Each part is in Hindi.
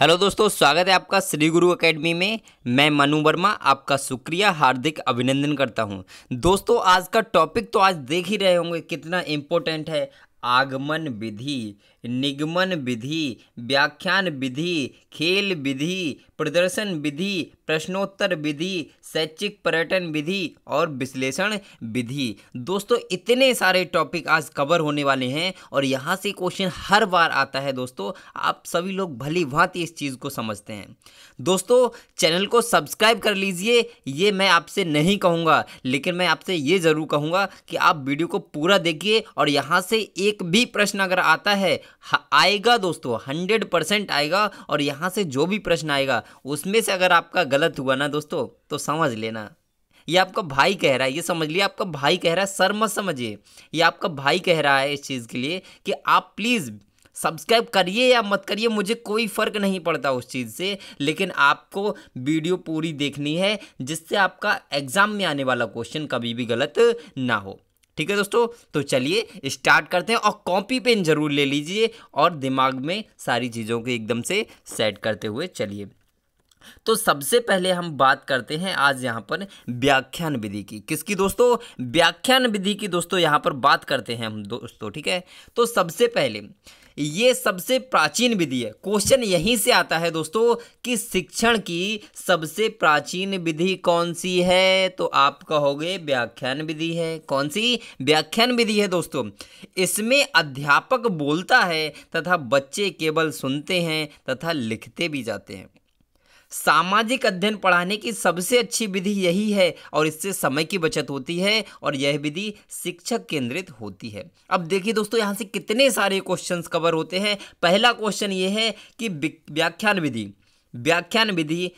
हेलो दोस्तों स्वागत है आपका श्री गुरु एकेडमी में मैं मनु वर्मा आपका शुक्रिया हार्दिक अभिनंदन करता हूं दोस्तों आज का टॉपिक तो आज देख ही रहे होंगे कितना इम्पोर्टेंट है आगमन विधि निगमन विधि व्याख्यान विधि खेल विधि प्रदर्शन विधि प्रश्नोत्तर विधि शैक्षिक पर्यटन विधि और विश्लेषण विधि दोस्तों इतने सारे टॉपिक आज कवर होने वाले हैं और यहाँ से क्वेश्चन हर बार आता है दोस्तों आप सभी लोग भली भांति इस चीज़ को समझते हैं दोस्तों चैनल को सब्सक्राइब कर लीजिए ये मैं आपसे नहीं कहूँगा लेकिन मैं आपसे ये ज़रूर कहूँगा कि आप वीडियो को पूरा देखिए और यहाँ से एक भी प्रश्न अगर आता है आएगा दोस्तों हंड्रेड आएगा और यहाँ से जो भी प्रश्न आएगा उसमें से अगर आपका गलत हुआ ना दोस्तों तो समझ लेना ये आपका भाई कह रहा है ये समझ लिया आपका भाई कह रहा है सर मत समझिए ये आपका भाई कह रहा है इस चीज़ के लिए कि आप प्लीज़ सब्सक्राइब करिए या मत करिए मुझे कोई फ़र्क नहीं पड़ता उस चीज़ से लेकिन आपको वीडियो पूरी देखनी है जिससे आपका एग्ज़ाम में आने वाला क्वेश्चन कभी भी गलत ना हो ठीक है दोस्तों तो चलिए स्टार्ट करते हैं और कॉपी पेन ज़रूर ले लीजिए और दिमाग में सारी चीज़ों को एकदम से सेट करते हुए चलिए तो सबसे पहले हम बात करते हैं आज यहाँ पर व्याख्यान विधि की किसकी दोस्तों व्याख्यान विधि की दोस्तों यहाँ पर बात करते हैं हम दोस्तों ठीक है तो सबसे पहले ये सबसे प्राचीन विधि है क्वेश्चन यहीं से आता है दोस्तों कि शिक्षण की सबसे प्राचीन विधि कौन सी है तो आप कहोगे व्याख्यान विधि है कौन सी व्याख्यान विधि है दोस्तों इसमें अध्यापक बोलता है तथा बच्चे केवल सुनते हैं तथा लिखते भी जाते हैं सामाजिक अध्ययन पढ़ाने की सबसे अच्छी विधि यही है और इससे समय की बचत होती है और यह विधि शिक्षक केंद्रित होती है अब देखिए दोस्तों यहाँ से कितने सारे क्वेश्चंस कवर होते हैं पहला क्वेश्चन ये है कि व्याख्यान विधि व्याख्यान विधि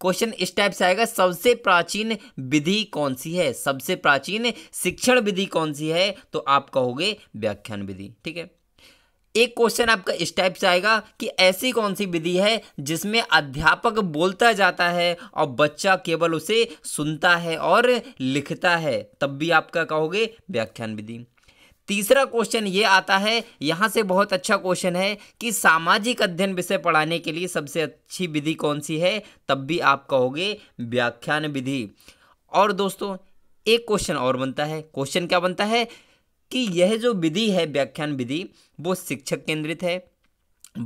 क्वेश्चन इस टाइप से आएगा सबसे प्राचीन विधि कौन सी है सबसे प्राचीन शिक्षण विधि कौन सी है तो आप कहोगे व्याख्यान विधि ठीक है एक क्वेश्चन आपका इस टाइप से आएगा कि ऐसी कौन सी विधि है जिसमें अध्यापक बोलता जाता है और बच्चा केवल उसे सुनता है और लिखता है तब भी आपका कहोगे व्याख्यान विधि तीसरा क्वेश्चन ये आता है यहाँ से बहुत अच्छा क्वेश्चन है कि सामाजिक अध्ययन विषय पढ़ाने के लिए सबसे अच्छी विधि कौन सी है तब भी आप कहोगे व्याख्यान विधि और दोस्तों एक क्वेश्चन और बनता है क्वेश्चन क्या बनता है कि यह जो विधि है व्याख्यान विधि वो शिक्षक केंद्रित है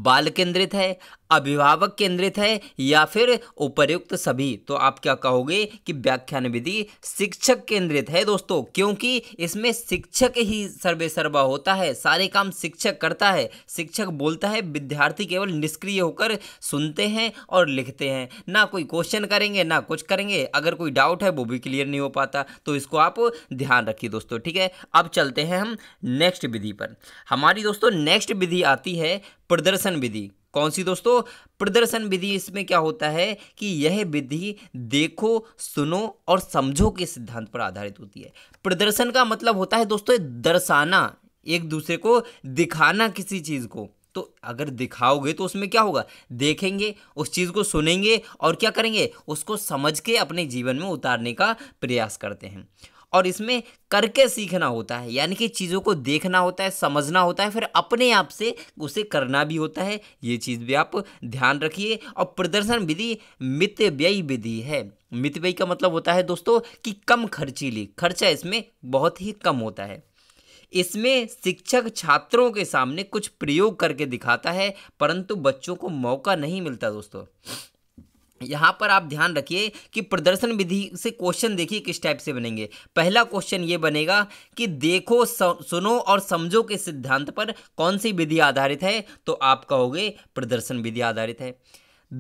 बाल केंद्रित है अभिभावक केंद्रित है या फिर उपर्युक्त सभी तो आप क्या कहोगे कि व्याख्यान विधि शिक्षक केंद्रित है दोस्तों क्योंकि इसमें शिक्षक ही सर्वे सर्वा होता है सारे काम शिक्षक करता है शिक्षक बोलता है विद्यार्थी केवल निष्क्रिय होकर सुनते हैं और लिखते हैं ना कोई क्वेश्चन करेंगे ना कुछ करेंगे अगर कोई डाउट है वो भी क्लियर नहीं हो पाता तो इसको आप ध्यान रखिए दोस्तों ठीक है अब चलते हैं हम नेक्स्ट विधि पर हमारी दोस्तों नेक्स्ट विधि आती है प्रदर्शन विधि कौन सी दोस्तों प्रदर्शन विधि इसमें क्या होता है कि यह विधि देखो सुनो और समझो के सिद्धांत पर आधारित होती है प्रदर्शन का मतलब होता है दोस्तों दर्शाना एक दूसरे को दिखाना किसी चीज़ को तो अगर दिखाओगे तो उसमें क्या होगा देखेंगे उस चीज़ को सुनेंगे और क्या करेंगे उसको समझ के अपने जीवन में उतारने का प्रयास करते हैं और इसमें करके सीखना होता है यानी कि चीज़ों को देखना होता है समझना होता है फिर अपने आप से उसे करना भी होता है ये चीज़ भी आप ध्यान रखिए और प्रदर्शन विधि मित व्यय विधि है मित व्यय का मतलब होता है दोस्तों कि कम खर्चीली खर्चा इसमें बहुत ही कम होता है इसमें शिक्षक छात्रों के सामने कुछ प्रयोग करके दिखाता है परंतु बच्चों को मौका नहीं मिलता दोस्तों यहाँ पर आप ध्यान रखिए कि प्रदर्शन विधि से क्वेश्चन देखिए किस टाइप से बनेंगे पहला क्वेश्चन ये बनेगा कि देखो सुनो और समझो के सिद्धांत पर कौन सी विधि आधारित है तो आप कहोगे प्रदर्शन विधि आधारित है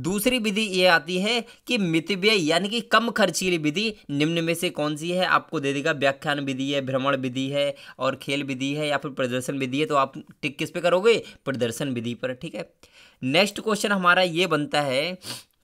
दूसरी विधि ये आती है कि मितव्यय यानी कि कम खर्चीली विधि निम्न में से कौन सी है आपको दे देगा व्याख्यान विधि है भ्रमण विधि है और खेल विधि है या फिर प्रदर्शन विधि है तो आप टिक किस पे करोगे प्रदर्शन विधि पर ठीक है नेक्स्ट क्वेश्चन हमारा ये बनता है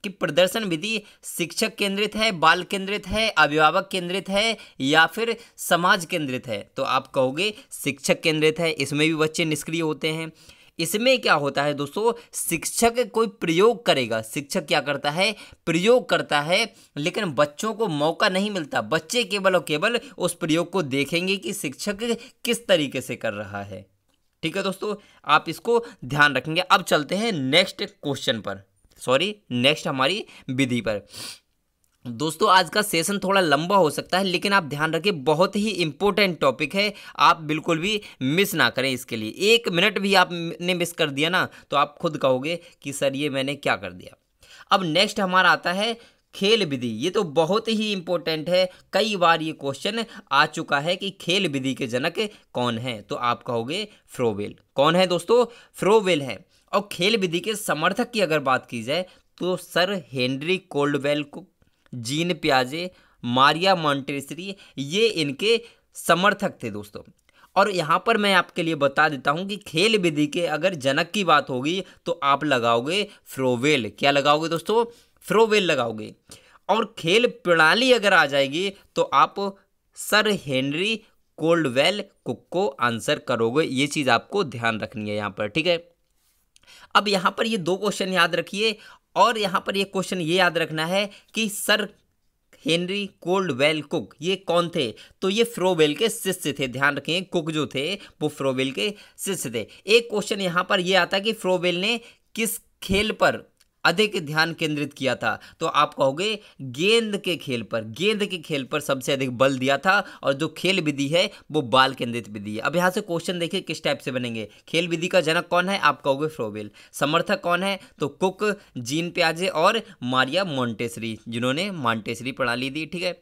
कि प्रदर्शन विधि शिक्षक केंद्रित है बाल केंद्रित है अभिभावक केंद्रित है या फिर समाज केंद्रित है तो आप कहोगे शिक्षक केंद्रित है इसमें भी बच्चे निष्क्रिय होते हैं इसमें क्या होता है दोस्तों शिक्षक कोई प्रयोग करेगा शिक्षक क्या करता है प्रयोग करता है लेकिन बच्चों को मौका नहीं मिलता बच्चे केवल और केवल उस प्रयोग को देखेंगे कि शिक्षक किस तरीके से कर रहा है ठीक है दोस्तों आप इसको ध्यान रखेंगे अब चलते हैं नेक्स्ट क्वेश्चन पर सॉरी नेक्स्ट हमारी विधि पर दोस्तों आज का सेशन थोड़ा लंबा हो सकता है लेकिन आप ध्यान रखें बहुत ही इंपॉर्टेंट टॉपिक है आप बिल्कुल भी मिस ना करें इसके लिए एक मिनट भी आपने मिस कर दिया ना तो आप खुद कहोगे कि सर ये मैंने क्या कर दिया अब नेक्स्ट हमारा आता है खेल विधि ये तो बहुत ही इंपॉर्टेंट है कई बार ये क्वेश्चन आ चुका है कि खेल विधि के जनक कौन है तो आप कहोगे फ्रोवेल कौन है दोस्तों फ्रोवेल है और खेल विधि के समर्थक की अगर बात की जाए तो सर हेनरी कोल्डवेल को जीन प्याजे मारिया मॉन्टेसरी ये इनके समर्थक थे दोस्तों और यहाँ पर मैं आपके लिए बता देता हूँ कि खेल विधि के अगर जनक की बात होगी तो आप लगाओगे फ्रोवेल क्या लगाओगे दोस्तों फ्रोवेल लगाओगे और खेल प्रणाली अगर आ जाएगी तो आप सर हेनरी कोल्डवेल कुक को आंसर करोगे ये चीज़ आपको ध्यान रखनी है यहाँ पर ठीक है अब यहाँ पर ये दो क्वेश्चन याद रखिए और यहाँ पर ये क्वेश्चन ये याद रखना है कि सर हेनरी कोल्डवेल कुक ये कौन थे तो ये फ्रोवेल के शिष्य थे ध्यान रखें कुक जो थे वो फ्रोवेल के शिष्य थे एक क्वेश्चन यहाँ पर ये आता है कि फ्रोवेल ने किस खेल पर अधिक ध्यान केंद्रित किया था तो आप कहोगे गेंद के खेल पर गेंद के खेल पर सबसे अधिक बल दिया था और जो खेल विधि है वो बाल केंद्रित विधि है अब यहाँ से क्वेश्चन देखिए किस टाइप से बनेंगे खेल विधि का जनक कौन है आप कहोगे फ्रोवेल समर्थक कौन है तो कुक जीन प्याजे और मारिया मॉन्टेसरी जिन्होंने मॉन्टेसरी प्रणाली दी ठीक है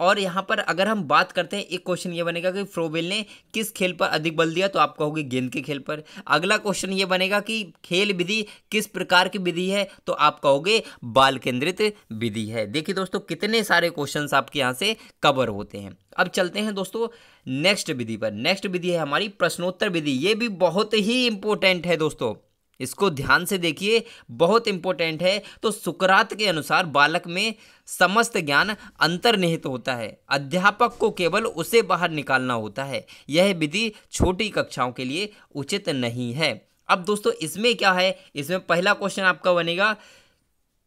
और यहाँ पर अगर हम बात करते हैं एक क्वेश्चन ये बनेगा कि फ्रोबेल ने किस खेल पर अधिक बल दिया तो आप कहोगे गेंद के खेल पर अगला क्वेश्चन ये बनेगा कि खेल विधि किस प्रकार की विधि है तो आप कहोगे बाल केंद्रित विधि है देखिए दोस्तों कितने सारे क्वेश्चन आपके यहाँ से कवर होते हैं अब चलते हैं दोस्तों नेक्स्ट विधि पर नेक्स्ट विधि है हमारी प्रश्नोत्तर विधि ये भी बहुत ही इंपॉर्टेंट है दोस्तों इसको ध्यान से देखिए बहुत इंपॉर्टेंट है तो सुकरात के अनुसार बालक में समस्त ज्ञान अंतर्निहित होता है अध्यापक को केवल उसे बाहर निकालना होता है यह विधि छोटी कक्षाओं के लिए उचित नहीं है अब दोस्तों इसमें क्या है इसमें पहला क्वेश्चन आपका बनेगा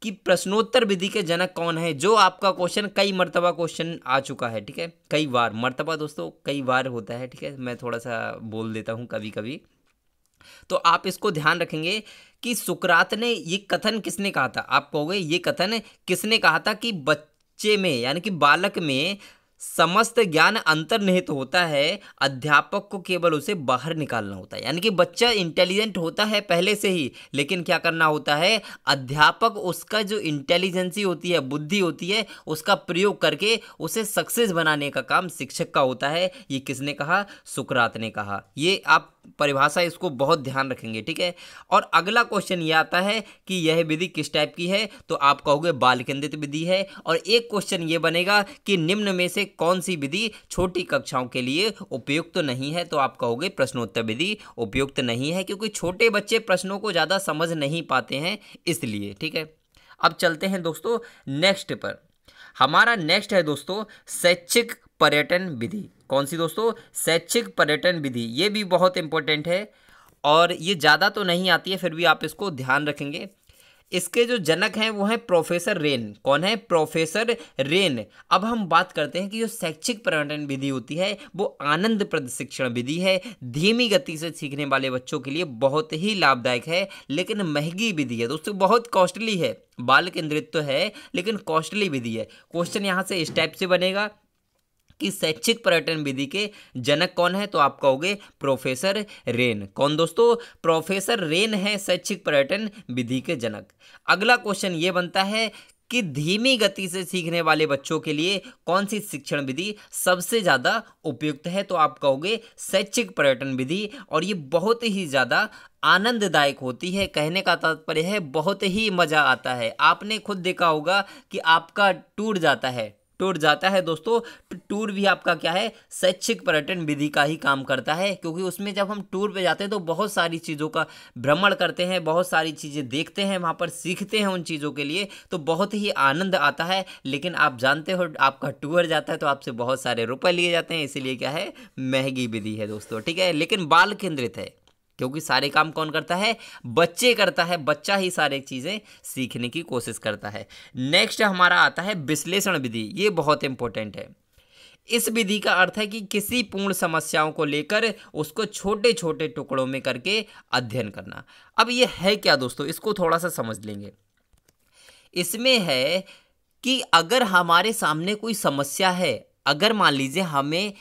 कि प्रश्नोत्तर विधि के जनक कौन है जो आपका क्वेश्चन कई मरतबा क्वेश्चन आ चुका है ठीक है कई बार मरतबा दोस्तों कई बार होता है ठीक है मैं थोड़ा सा बोल देता हूँ कभी कभी तो आप इसको ध्यान रखेंगे कि सुकरात ने ये कथन किसने कहा था आप कहोगे ये कथन किसने कहा था कि बच्चे में यानी कि बालक में समस्त ज्ञान अंतर्निहित होता है अध्यापक को केवल उसे बाहर निकालना होता है यानी कि बच्चा इंटेलिजेंट होता है पहले से ही लेकिन क्या करना होता है अध्यापक उसका जो इंटेलिजेंसी होती है बुद्धि होती है उसका प्रयोग करके उसे सक्सेस बनाने का काम शिक्षक का होता है ये किसने कहा सुकरात ने कहा ये आप परिभाषा इसको बहुत ध्यान रखेंगे ठीक है और अगला क्वेश्चन ये आता है कि यह विधि किस टाइप की है तो आप कहोगे बाल केंद्रित विधि है और एक क्वेश्चन ये बनेगा कि निम्न में से कौन सी विधि छोटी कक्षाओं के लिए उपयुक्त तो नहीं है तो आप कहोगे प्रश्नोत्तर विधि उपयुक्त तो नहीं है क्योंकि छोटे बच्चे प्रश्नों को ज़्यादा समझ नहीं पाते हैं इसलिए ठीक है अब चलते हैं दोस्तों नेक्स्ट पर हमारा नेक्स्ट है दोस्तों शैक्षिक पर्यटन विधि कौन सी दोस्तों शैक्षिक पर्यटन विधि ये भी बहुत इंपॉर्टेंट है और ये ज़्यादा तो नहीं आती है फिर भी आप इसको ध्यान रखेंगे इसके जो जनक हैं वो हैं प्रोफेसर रेन कौन है प्रोफेसर रेन अब हम बात करते हैं कि जो शैक्षिक पर्यटन विधि होती है वो आनंद प्रद शिक्षण विधि है धीमी गति से सीखने वाले बच्चों के लिए बहुत ही लाभदायक है लेकिन महंगी विधि है दोस्तों बहुत कॉस्टली है बाल केंद्रित तो है लेकिन कॉस्टली विधि है क्वेश्चन यहाँ से इस टाइप से बनेगा कि शैक्षिक पर्यटन विधि के जनक कौन है तो आप कहोगे प्रोफेसर रेन कौन दोस्तों प्रोफेसर रेन है शैक्षिक पर्यटन विधि के जनक अगला क्वेश्चन ये बनता है कि धीमी गति से सीखने वाले बच्चों के लिए कौन सी शिक्षण विधि सबसे ज़्यादा उपयुक्त है तो आप कहोगे शैक्षिक पर्यटन विधि और ये बहुत ही ज़्यादा आनंददायक होती है कहने का तात्पर्य है बहुत ही मज़ा आता है आपने खुद देखा होगा कि आपका टूट जाता है टूर जाता है दोस्तों टूर भी आपका क्या है शैक्षिक पर्यटन विधि का ही काम करता है क्योंकि उसमें जब हम टूर पे जाते हैं तो बहुत सारी चीज़ों का भ्रमण करते हैं बहुत सारी चीज़ें देखते हैं वहाँ पर सीखते हैं उन चीज़ों के लिए तो बहुत ही आनंद आता है लेकिन आप जानते हो आपका टूर जाता है तो आपसे बहुत सारे रुपए लिए जाते हैं इसीलिए क्या है महंगी विधि है दोस्तों ठीक है लेकिन बाल केंद्रित है क्योंकि सारे काम कौन करता है बच्चे करता है बच्चा ही सारे चीज़ें सीखने की कोशिश करता है नेक्स्ट हमारा आता है विश्लेषण विधि ये बहुत इंपॉर्टेंट है इस विधि का अर्थ है कि किसी पूर्ण समस्याओं को लेकर उसको छोटे छोटे टुकड़ों में करके अध्ययन करना अब ये है क्या दोस्तों इसको थोड़ा सा समझ लेंगे इसमें है कि अगर हमारे सामने कोई समस्या है अगर मान लीजिए हमें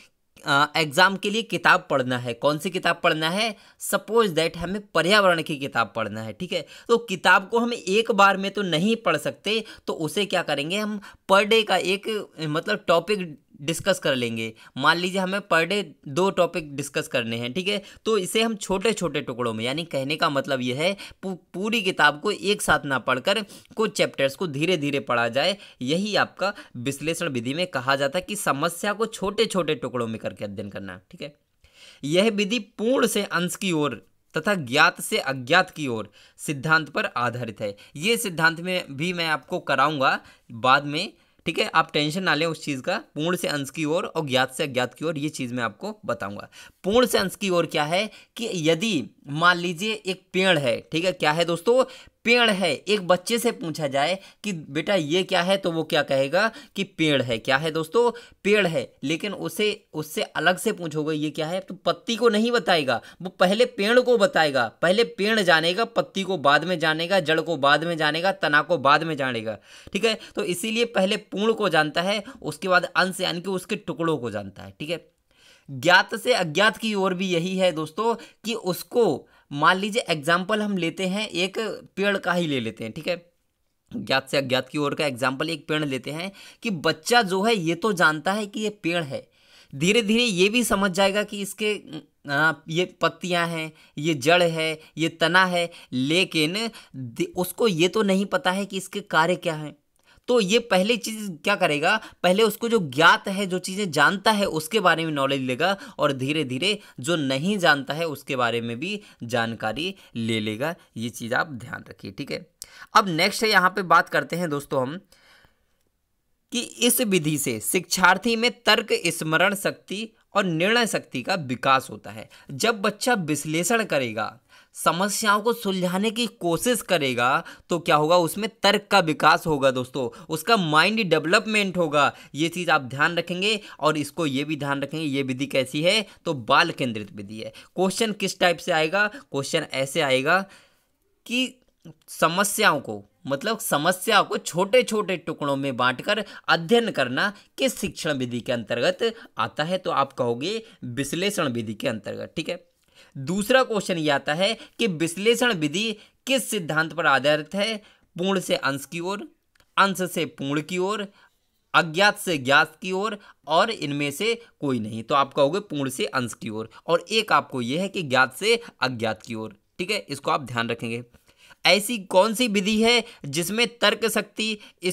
एग्ज़ाम के लिए किताब पढ़ना है कौन सी किताब पढ़ना है सपोज दैट हमें पर्यावरण की किताब पढ़ना है ठीक है तो किताब को हम एक बार में तो नहीं पढ़ सकते तो उसे क्या करेंगे हम पर डे का एक मतलब टॉपिक डिस्कस कर लेंगे मान लीजिए हमें पर डे दो टॉपिक डिस्कस करने हैं ठीक है तो इसे हम छोटे छोटे टुकड़ों में यानी कहने का मतलब यह है पूरी किताब को एक साथ ना पढ़कर कुछ चैप्टर्स को धीरे धीरे पढ़ा जाए यही आपका विश्लेषण विधि में कहा जाता है कि समस्या को छोटे छोटे टुकड़ों में करके अध्ययन करना ठीक है यह विधि पूर्ण से अंश की ओर तथा ज्ञात से अज्ञात की ओर सिद्धांत पर आधारित है ये सिद्धांत में भी मैं आपको कराऊंगा बाद में ठीक है आप टेंशन ना लें उस चीज़ का पूर्ण से अंश की ओर और, ज्ञात से अज्ञात की ओर ये चीज़ मैं आपको बताऊंगा पूर्ण से अंश की ओर क्या है कि यदि मान लीजिए एक पेड़ है ठीक है क्या है दोस्तों पेड़ है एक बच्चे से पूछा जाए कि बेटा ये क्या है तो वो क्या कहेगा कि पेड़ है क्या है दोस्तों पेड़ है लेकिन उसे उससे अलग से पूछोगे ये क्या है तो पत्ती को नहीं बताएगा वो पहले पेड़ को बताएगा पहले पेड़ जानेगा पत्ती को बाद में जानेगा जड़ को बाद में जानेगा तना को बाद में जानेगा ठीक है तो इसीलिए पहले पूर्ण को जानता है उसके बाद अंश यानी कि उसके टुकड़ों को जानता है ठीक है ज्ञात से अज्ञात की ओर भी यही है दोस्तों कि उसको मान लीजिए एग्जाम्पल हम लेते हैं एक पेड़ का ही ले लेते हैं ठीक है ज्ञात से अज्ञात की ओर का एग्जाम्पल एक पेड़ लेते हैं कि बच्चा जो है ये तो जानता है कि ये पेड़ है धीरे धीरे ये भी समझ जाएगा कि इसके ये पत्तियां हैं ये जड़ है ये तना है लेकिन उसको ये तो नहीं पता है कि इसके कार्य क्या हैं तो ये पहली चीज़ क्या करेगा पहले उसको जो ज्ञात है जो चीज़ें जानता है उसके बारे में नॉलेज लेगा और धीरे धीरे जो नहीं जानता है उसके बारे में भी जानकारी ले लेगा ये चीज़ आप ध्यान रखिए ठीक है अब नेक्स्ट है यहाँ पे बात करते हैं दोस्तों हम कि इस विधि से शिक्षार्थी में तर्क स्मरण शक्ति और निर्णय शक्ति का विकास होता है जब बच्चा विश्लेषण करेगा समस्याओं को सुलझाने की कोशिश करेगा तो क्या होगा उसमें तर्क का विकास होगा दोस्तों उसका माइंड डेवलपमेंट होगा ये चीज़ आप ध्यान रखेंगे और इसको ये भी ध्यान रखेंगे ये विधि कैसी है तो बाल केंद्रित विधि है क्वेश्चन किस टाइप से आएगा क्वेश्चन ऐसे आएगा कि समस्याओं को मतलब समस्या को छोटे छोटे टुकड़ों में बांटकर अध्ययन करना किस शिक्षण विधि के अंतर्गत आता है तो आप कहोगे विश्लेषण विधि के अंतर्गत ठीक है दूसरा क्वेश्चन ये आता है कि विश्लेषण विधि किस सिद्धांत पर आधारित है पूर्ण से अंश की ओर अंश से पूर्ण की ओर अज्ञात से ज्ञात की ओर और, और इनमें से कोई नहीं तो आप कहोगे पूर्ण से अंश की ओर और, और एक आपको यह है कि ज्ञात से अज्ञात की ओर ठीक है इसको आप ध्यान रखेंगे ऐसी कौन सी विधि है जिसमें तर्क शक्ति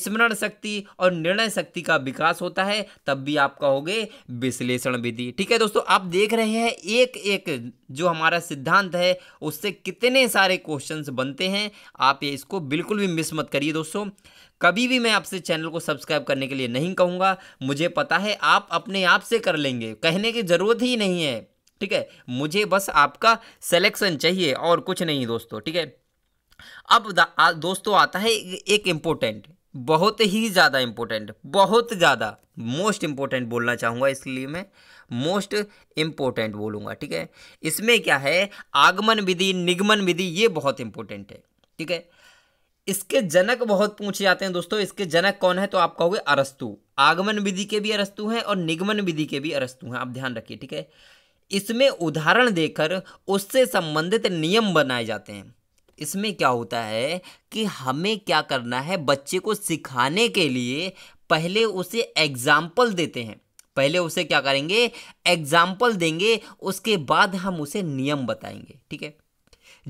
स्मरण शक्ति और निर्णय शक्ति का विकास होता है तब भी आप कहोगे विश्लेषण विधि ठीक है दोस्तों आप देख रहे हैं एक एक जो हमारा सिद्धांत है उससे कितने सारे क्वेश्चंस बनते हैं आप ये इसको बिल्कुल भी मिस मत करिए दोस्तों कभी भी मैं आपसे चैनल को सब्सक्राइब करने के लिए नहीं कहूँगा मुझे पता है आप अपने आप से कर लेंगे कहने की ज़रूरत ही नहीं है ठीक है मुझे बस आपका सिलेक्शन चाहिए और कुछ नहीं दोस्तों ठीक है अब दोस्तों आता है एक इम्पोर्टेंट बहुत ही ज़्यादा इम्पोर्टेंट बहुत ज़्यादा मोस्ट इम्पोर्टेंट बोलना चाहूँगा इसलिए मैं मोस्ट इम्पोर्टेंट बोलूँगा ठीक है इसमें क्या है आगमन विधि निगमन विधि ये बहुत इम्पोर्टेंट है ठीक है इसके जनक बहुत पूछे जाते हैं दोस्तों इसके जनक कौन है तो आप कहोगे अरस्तु आगमन विधि के भी अरस्तु हैं और निगमन विधि के भी अरस्तु हैं आप ध्यान रखिए ठीक है इसमें उदाहरण देकर उससे संबंधित नियम बनाए जाते हैं इसमें क्या होता है कि हमें क्या करना है बच्चे को सिखाने के लिए पहले उसे एग्जाम्पल देते हैं पहले उसे क्या करेंगे एग्जाम्पल देंगे उसके बाद हम उसे नियम बताएंगे ठीक है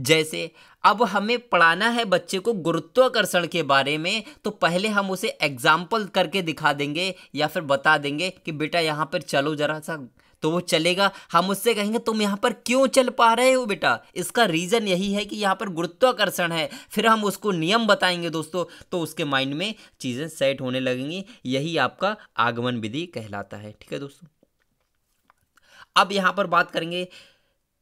जैसे अब हमें पढ़ाना है बच्चे को गुरुत्वाकर्षण के बारे में तो पहले हम उसे एग्जाम्पल करके दिखा देंगे या फिर बता देंगे कि बेटा यहाँ पर चलो जरा सा तो वो चलेगा हम उससे कहेंगे तुम यहाँ पर क्यों चल पा रहे हो बेटा इसका रीज़न यही है कि यहाँ पर गुरुत्वाकर्षण है फिर हम उसको नियम बताएंगे दोस्तों तो उसके माइंड में चीज़ें सेट होने लगेंगी यही आपका आगमन विधि कहलाता है ठीक है दोस्तों अब यहाँ पर बात करेंगे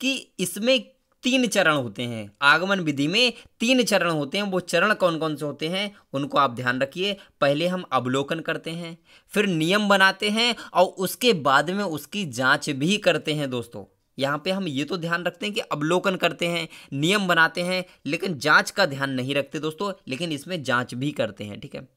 कि इसमें तीन चरण होते हैं आगमन विधि में तीन चरण होते हैं वो चरण कौन कौन से होते हैं उनको आप ध्यान रखिए पहले हम अवलोकन करते हैं फिर नियम बनाते हैं और उसके बाद में उसकी जांच भी करते हैं दोस्तों यहाँ पे हम ये तो ध्यान रखते हैं कि अवलोकन करते हैं नियम बनाते हैं लेकिन जांच का ध्यान नहीं रखते दोस्तों लेकिन इसमें जांच भी करते हैं ठीक है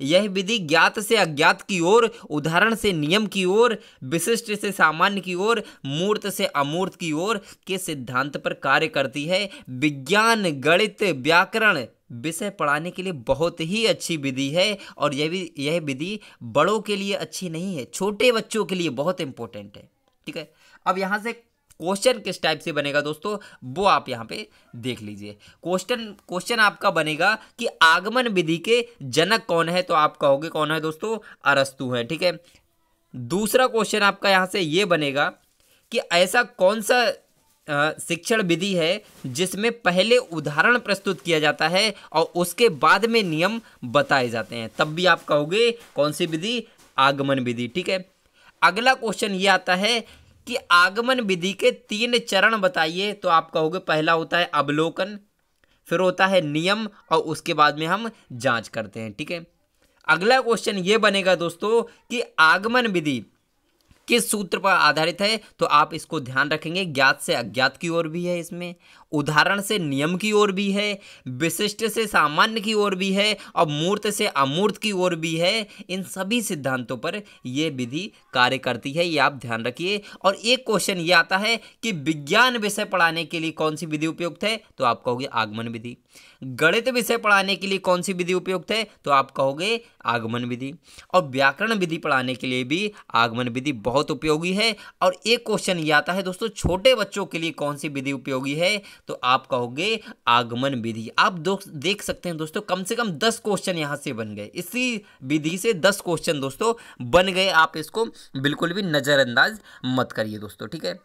यह विधि ज्ञात से अज्ञात की ओर उदाहरण से नियम की ओर विशिष्ट से सामान्य की ओर मूर्त से अमूर्त की ओर के सिद्धांत पर कार्य करती है विज्ञान गणित व्याकरण विषय पढ़ाने के लिए बहुत ही अच्छी विधि है और यह भी यह विधि बड़ों के लिए अच्छी नहीं है छोटे बच्चों के लिए बहुत इंपॉर्टेंट है ठीक है अब यहाँ से क्वेश्चन किस टाइप से बनेगा दोस्तों वो आप यहाँ पे देख लीजिए क्वेश्चन क्वेश्चन आपका बनेगा कि आगमन विधि के जनक कौन है तो आप कहोगे कौन है दोस्तों अरस्तु है ठीक है दूसरा क्वेश्चन आपका यहाँ से ये बनेगा कि ऐसा कौन सा शिक्षण विधि है जिसमें पहले उदाहरण प्रस्तुत किया जाता है और उसके बाद में नियम बताए जाते हैं तब भी आप कहोगे कौन सी विधि आगमन विधि ठीक है अगला क्वेश्चन ये आता है कि आगमन विधि के तीन चरण बताइए तो आप कहोगे पहला होता है अवलोकन फिर होता है नियम और उसके बाद में हम जांच करते हैं ठीक है अगला क्वेश्चन ये बनेगा दोस्तों कि आगमन विधि किस सूत्र पर आधारित है तो आप इसको ध्यान रखेंगे ज्ञात से अज्ञात की ओर भी है इसमें उदाहरण से नियम की ओर भी है विशिष्ट से सामान्य की ओर भी है और मूर्त से अमूर्त की ओर भी है इन सभी सिद्धांतों पर यह विधि कार्य करती है ये आप ध्यान रखिए और एक क्वेश्चन ये आता है कि विज्ञान विषय पढ़ाने के लिए कौन सी विधि उपयुक्त है तो आप कहोगे आगमन विधि गणित विषय पढ़ाने के लिए कौन सी विधि उपयुक्त है तो आप कहोगे आगमन विधि और व्याकरण विधि पढ़ाने के लिए भी आगमन विधि बहुत उपयोगी है और एक क्वेश्चन ये आता है दोस्तों छोटे बच्चों के लिए कौन सी विधि उपयोगी है तो आप कहोगे आगमन विधि आप देख सकते हैं दोस्तों कम से कम दस क्वेश्चन यहाँ से बन गए इसी विधि से दस क्वेश्चन दोस्तों बन गए आप इसको बिल्कुल भी नज़रअंदाज मत करिए दोस्तों ठीक है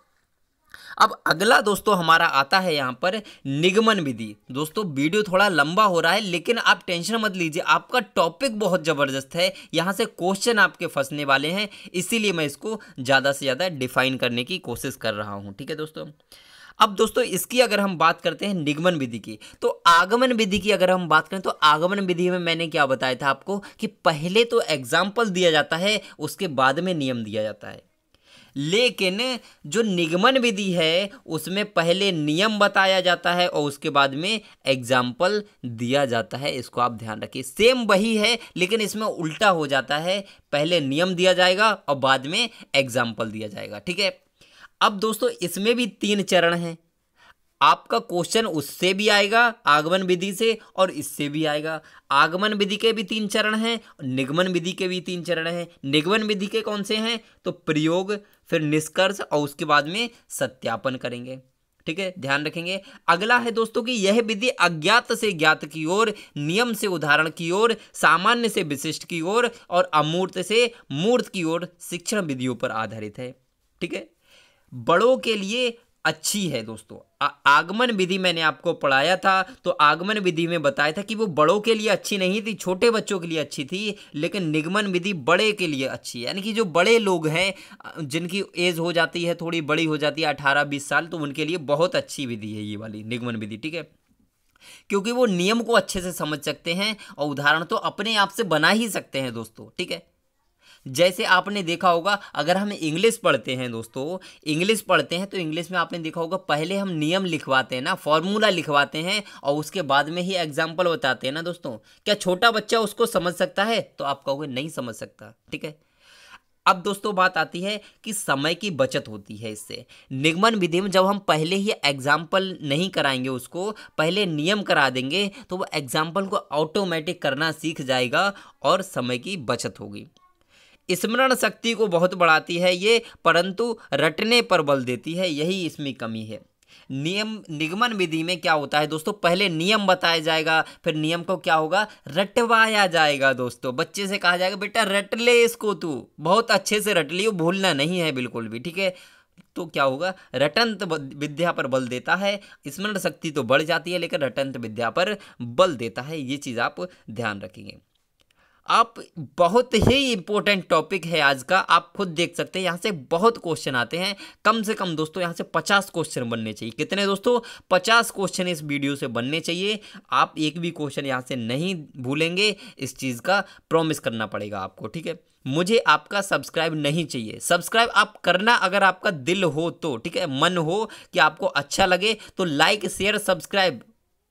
अब अगला दोस्तों हमारा आता है यहाँ पर निगमन विधि दोस्तों वीडियो थोड़ा लंबा हो रहा है लेकिन आप टेंशन मत लीजिए आपका टॉपिक बहुत ज़बरदस्त है यहाँ से क्वेश्चन आपके फंसने वाले हैं इसीलिए मैं इसको ज़्यादा से ज़्यादा डिफाइन करने की कोशिश कर रहा हूँ ठीक है दोस्तों अब दोस्तों इसकी अगर हम बात करते हैं निगमन विधि की तो आगमन विधि की अगर हम बात करें तो आगमन विधि में मैंने क्या बताया था आपको कि पहले तो एग्जाम्पल दिया जाता है उसके बाद में नियम दिया जाता है लेकिन जो निगमन विधि है उसमें पहले नियम बताया जाता है और उसके बाद में एग्जाम्पल दिया जाता है इसको आप ध्यान रखिए सेम वही है लेकिन इसमें उल्टा हो जाता है पहले नियम दिया जाएगा और बाद में एग्जाम्पल दिया जाएगा ठीक है अब दोस्तों इसमें भी तीन चरण हैं आपका क्वेश्चन उससे भी आएगा आगमन विधि से और इससे भी आएगा आगमन विधि के भी तीन चरण हैं निगमन विधि के भी तीन चरण हैं निगमन विधि के कौन से हैं तो प्रयोग फिर निष्कर्ष और उसके बाद में सत्यापन करेंगे ठीक है ध्यान रखेंगे अगला है दोस्तों कि यह विधि अज्ञात से ज्ञात की ओर नियम से उदाहरण की ओर सामान्य से विशिष्ट की ओर और अमूर्त से मूर्त की ओर शिक्षण विधियों पर आधारित है ठीक है बड़ों के लिए अच्छी है दोस्तों आ, आगमन विधि मैंने आपको पढ़ाया था तो आगमन विधि में बताया था कि वो बड़ों के लिए अच्छी नहीं थी छोटे बच्चों के लिए अच्छी थी लेकिन निगमन विधि बड़े के लिए अच्छी है यानी कि जो बड़े लोग हैं जिनकी एज हो जाती है थोड़ी बड़ी हो जाती है अठारह बीस साल तो उनके लिए बहुत अच्छी विधि है ये वाली निगमन विधि ठीक है क्योंकि वो नियम को अच्छे से समझ सकते हैं और उदाहरण तो अपने आप से बना ही सकते हैं दोस्तों ठीक है जैसे आपने देखा होगा अगर हम इंग्लिश पढ़ते हैं दोस्तों इंग्लिश पढ़ते हैं तो इंग्लिश में आपने देखा होगा पहले हम नियम लिखवाते हैं ना फॉर्मूला लिखवाते हैं और उसके बाद में ही एग्जाम्पल बताते हैं ना दोस्तों क्या छोटा बच्चा उसको समझ सकता है तो आप कहोगे नहीं समझ सकता ठीक है अब दोस्तों बात आती है कि समय की बचत होती है इससे निगमन विधि में जब हम पहले ही एग्जाम्पल नहीं कराएंगे उसको पहले नियम करा देंगे तो वो एग्जाम्पल को ऑटोमेटिक करना सीख जाएगा और समय की बचत होगी स्मरण शक्ति को बहुत बढ़ाती है ये परंतु रटने पर बल देती है यही इसमें कमी है नियम निगमन विधि में क्या होता है दोस्तों पहले नियम बताया जाएगा फिर नियम को क्या होगा रटवाया जाएगा दोस्तों बच्चे से कहा जाएगा बेटा रट ले इसको तू बहुत अच्छे से रट लियो भूलना नहीं है बिल्कुल भी ठीक है तो क्या होगा रटंत विद्या पर बल देता है स्मरण शक्ति तो बढ़ जाती है लेकिन रटंत विद्या पर बल देता है ये चीज़ आप ध्यान रखेंगे आप बहुत ही इंपॉर्टेंट टॉपिक है आज का आप खुद देख सकते हैं यहाँ से बहुत क्वेश्चन आते हैं कम से कम दोस्तों यहाँ से पचास क्वेश्चन बनने चाहिए कितने दोस्तों पचास क्वेश्चन इस वीडियो से बनने चाहिए आप एक भी क्वेश्चन यहाँ से नहीं भूलेंगे इस चीज़ का प्रॉमिस करना पड़ेगा आपको ठीक है मुझे आपका सब्सक्राइब नहीं चाहिए सब्सक्राइब आप करना अगर आपका दिल हो तो ठीक है मन हो कि आपको अच्छा लगे तो लाइक शेयर सब्सक्राइब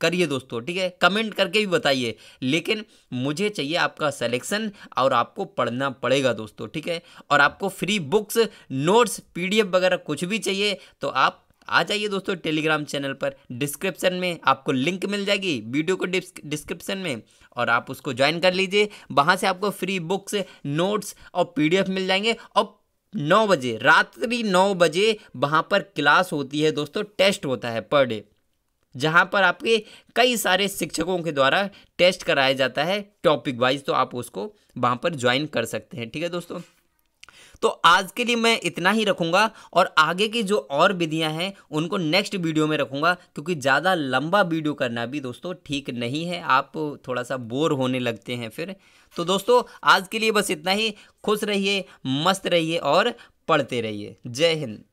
करिए दोस्तों ठीक है कमेंट करके भी बताइए लेकिन मुझे चाहिए आपका सिलेक्शन और आपको पढ़ना पड़ेगा दोस्तों ठीक है और आपको फ्री बुक्स नोट्स पीडीएफ वगैरह कुछ भी चाहिए तो आप आ जाइए दोस्तों टेलीग्राम चैनल पर डिस्क्रिप्शन में आपको लिंक मिल जाएगी वीडियो को डिस्क्रिप्शन में और आप उसको ज्वाइन कर लीजिए वहाँ से आपको फ्री बुक्स नोट्स और पी मिल जाएंगे और नौ बजे रात्रि नौ बजे वहाँ पर क्लास होती है दोस्तों टेस्ट होता है पर डे जहाँ पर आपके कई सारे शिक्षकों के द्वारा टेस्ट कराया जाता है टॉपिक वाइज तो आप उसको वहाँ पर ज्वाइन कर सकते हैं ठीक है दोस्तों तो आज के लिए मैं इतना ही रखूँगा और आगे की जो और विधियाँ हैं उनको नेक्स्ट वीडियो में रखूँगा क्योंकि ज़्यादा लंबा वीडियो करना भी दोस्तों ठीक नहीं है आप थोड़ा सा बोर होने लगते हैं फिर तो दोस्तों आज के लिए बस इतना ही खुश रहिए मस्त रहिए और पढ़ते रहिए जय हिंद